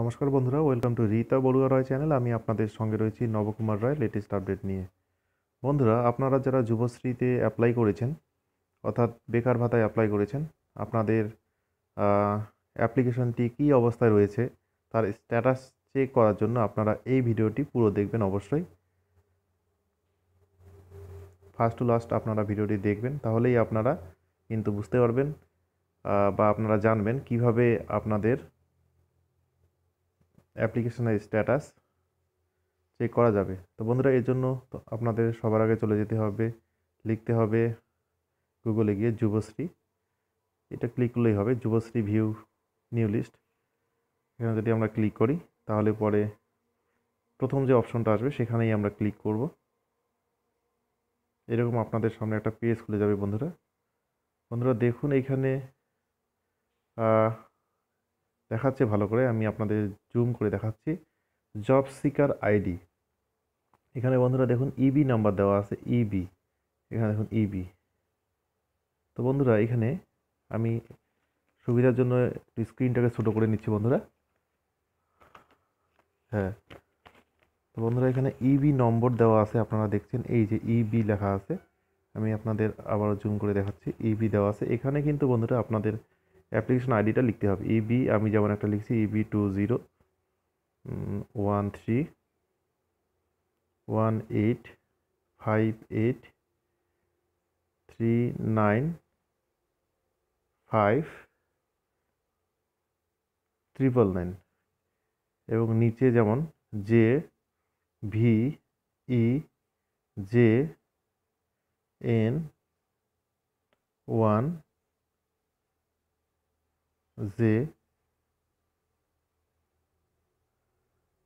নমস্কার বন্ধুরা welcome to Rita Barua Roy channel আমি আপনাদের সঙ্গে রয়েছি নবকুমার রায় লেটেস্ট আপডেট নিয়ে বন্ধুরা আপনারা যারা যুবশ্রীতে অ্যাপ্লাই করেছেন অর্থাৎ বেকার ভাতায় অ্যাপ্লাই করেছেন আপনাদের অ্যাপ্লিকেশনটি কী অবস্থায় রয়েছে তার স্ট্যাটাস চেক করার জন্য আপনারা এই ভিডিওটি পুরো দেখবেন অবশ্যই ফার্স্ট টু লাস্ট আপনারা ভিডিওটি দেখবেন তাহলেই আপনারা কিন্তু বুঝতে পারবেন বা আপনারা জানবেন কিভাবে আপনাদের অ্যাপ্লিকেশনের স্ট্যাটাস চেক করা যাবে তো বন্ধুরা এর জন্য আপনাদের সবার আগে চলে যেতে হবে লিখতে হবে গুগলে গিয়ে যুবশ্রী এটা ক্লিক করলেই হবে যুবশ্রী ভিউ নিউ লিস্ট এখানে যদি আমরা ক্লিক করি তাহলে পরে প্রথম যে অপশনটা আসবে সেখানেই আমরা ক্লিক করব এরকম আপনাদের সামনে একটা পেজ খুলে যাবে বন্ধুরা বন্ধুরা দেখুন এখানে দেখাচ্ছে ভালো করে আমি আপনাদের জুম করে দেখাচ্ছি জব সিকার আইডি এখানে বন্ধুরা দেখুন ইবি e নাম্বার দেওয়া আছে ইবি e এখানে দেখুন ইবি e তো বন্ধুরা এখানে আমি সুবিধার জন্য স্ক্রিনটাকে ছোটো করে নিচ্ছি বন্ধুরা হ্যাঁ তো বন্ধুরা এখানে ইবি নম্বর দেওয়া আছে আপনারা দেখছেন এই যে ইবি লেখা আছে আমি আপনাদের আবারও জুম করে দেখাচ্ছি ইবি দেওয়া আছে এখানে কিন্তু বন্ধুরা আপনাদের অ্যাপ্লিকেশন আইডিটা লিখতে হবে ইবি e আমি যেমন একটা লিখছি EB two zero one three one eight five eight three nine five triple nine এবং নিচে যেমন J V E J N one J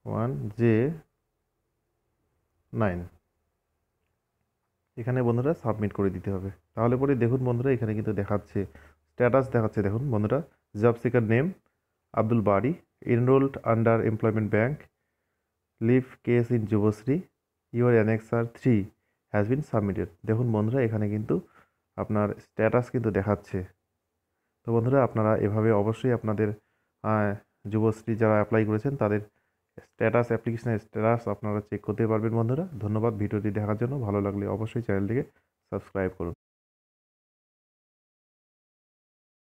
one J nine এখানে বন্ধুরা সাবমিট করে দিতে হবে তাহলে পরে দেখুন বন্ধুরা এখানে কিন্তু দেখাচ্ছে স্ট্যাটাস দেখাচ্ছে দেখুন বন্ধুরা job seeker name Abdul Bari enrolled under employment bank live case in Yuvashree your annexure three has been submitted দেখুন বন্ধুরা এখানে কিন্তু আপনার স্ট্যাটাস কিন্তু দেখাচ্ছে তো বন্ধুরা আপনারা এভাবে অবশ্যই আপনাদের যুবশ্রী যারা অ্যাপ্লাই করেছেন তাদের স্ট্যাটাস অ্যাপ্লিকেশনের স্ট্যাটাস আপনারা চেক করতে পারবেন বন্ধুরা ধন্যবাদ ভিডিওটি দেখার জন্য ভালো লাগলে অবশ্যই চ্যানেলটিকে সাবস্ক্রাইব করুন